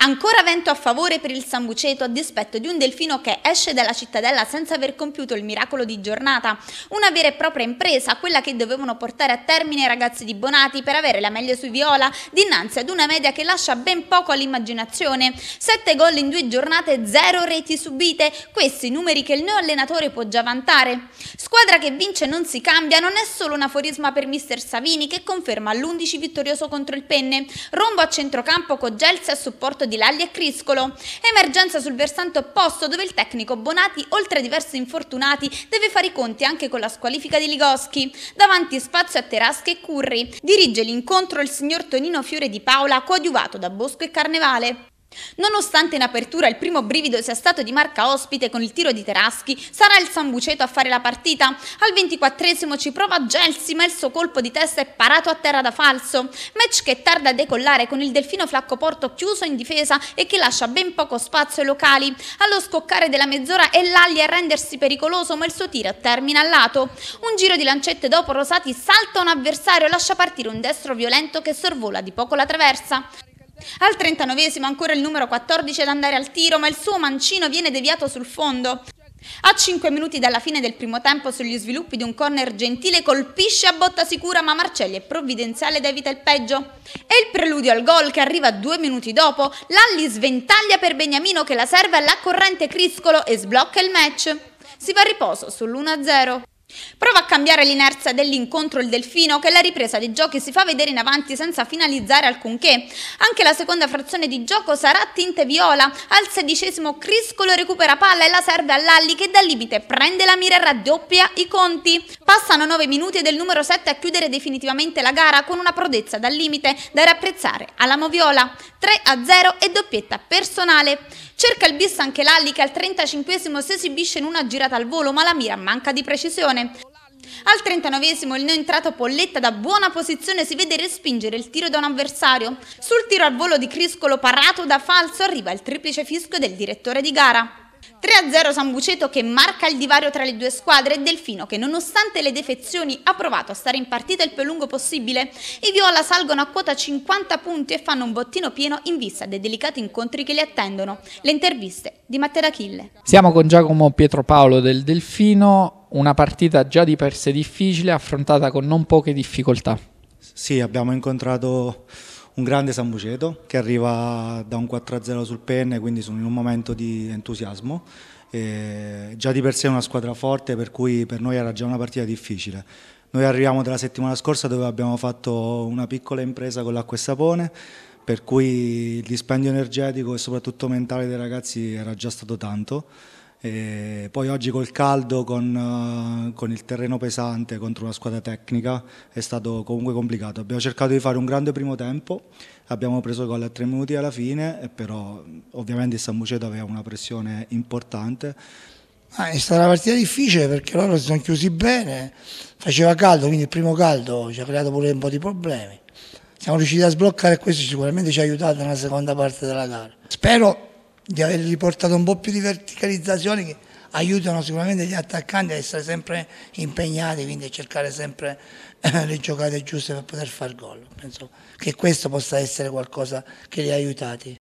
Ancora vento a favore per il Sambuceto a dispetto di un delfino che esce dalla cittadella senza aver compiuto il miracolo di giornata. Una vera e propria impresa, quella che dovevano portare a termine i ragazzi di Bonati per avere la meglio sui viola dinanzi ad una media che lascia ben poco all'immaginazione. Sette gol in due giornate, zero reti subite, questi numeri che il neo allenatore può già vantare. Squadra che vince non si cambia non è solo un aforisma per mister Savini che conferma l'11 vittorioso contro il Penne. Rombo a centrocampo con Gelsi a supporto di Lalli e Criscolo. Emergenza sul versante opposto dove il tecnico Bonati, oltre a diversi infortunati, deve fare i conti anche con la squalifica di Ligoschi. Davanti spazio a Teraschi e Curri. Dirige l'incontro il signor Tonino Fiore di Paola, coadiuvato da Bosco e Carnevale. Nonostante in apertura il primo brivido sia stato di marca ospite con il tiro di Teraschi, sarà il Sambuceto a fare la partita. Al 24 ci prova Gelsi, ma il suo colpo di testa è parato a terra da falso. Match che tarda a decollare con il Delfino Flaccoporto chiuso in difesa e che lascia ben poco spazio ai locali. Allo scoccare della mezz'ora è Lalli a rendersi pericoloso, ma il suo tiro termina a lato. Un giro di lancette dopo Rosati salta un avversario e lascia partire un destro violento che sorvola di poco la traversa. Al 39 ancora il numero 14 ad andare al tiro, ma il suo mancino viene deviato sul fondo. A 5 minuti dalla fine del primo tempo sugli sviluppi di un corner Gentile colpisce a botta sicura ma Marcelli è provvidenziale ed evita il peggio. E il preludio al gol che arriva due minuti dopo, Lalli sventaglia per Beniamino che la serve alla corrente Criscolo e sblocca il match. Si va a riposo sull'1-0. Prova a cambiare l'inerzia dell'incontro il delfino che la ripresa di giochi si fa vedere in avanti senza finalizzare alcunché. Anche la seconda frazione di gioco sarà a tinte viola. Al sedicesimo Criscolo recupera palla e la serve all'Alli che dal limite prende la mira e raddoppia i conti. Passano 9 minuti ed è numero 7 a chiudere definitivamente la gara con una prodezza dal limite da riapprezzare alla Moviola. 3 a 0 e doppietta personale. Cerca il bis anche l'Alli che al 35 si esibisce in una girata al volo ma la mira manca di precisione punizione. Al 39esimo il neoentrato Polletta da buona posizione si vede respingere il tiro da un avversario. Sul tiro al volo di Criscolo parato da falso arriva il triplice fischio del direttore di gara. 3-0 Sambuceto che marca il divario tra le due squadre e Delfino che nonostante le defezioni ha provato a stare in partita il più lungo possibile. I Viola salgono a quota 50 punti e fanno un bottino pieno in vista dei delicati incontri che li attendono. Le interviste di Matteo Achille. Siamo con Giacomo Pietro Paolo del Delfino una partita già di per sé difficile affrontata con non poche difficoltà. Sì, abbiamo incontrato un grande Sambuceto che arriva da un 4-0 sul penne, quindi sono in un momento di entusiasmo. E già di per sé è una squadra forte, per cui per noi era già una partita difficile. Noi arriviamo dalla settimana scorsa dove abbiamo fatto una piccola impresa con l'acqua e sapone, per cui il dispendio energetico e soprattutto mentale dei ragazzi era già stato tanto. E poi oggi col caldo, con, eh, con, il terreno pesante contro una squadra tecnica è stato comunque complicato. Abbiamo cercato di fare un grande primo tempo, abbiamo preso gol a tre minuti alla fine, però ovviamente il San Muceto aveva una pressione importante. Ah, è stata una partita difficile perché loro si sono chiusi bene, faceva caldo, quindi il primo caldo ci ha creato pure un po' di problemi. Siamo riusciti a sbloccare e questo sicuramente ci ha aiutato nella seconda parte della gara. Spero di avergli portato un po' più di verticalizzazione che aiutano sicuramente gli attaccanti a essere sempre impegnati, quindi a cercare sempre eh, le giocate giuste per poter far gol. Penso che questo possa essere qualcosa che li ha aiutati.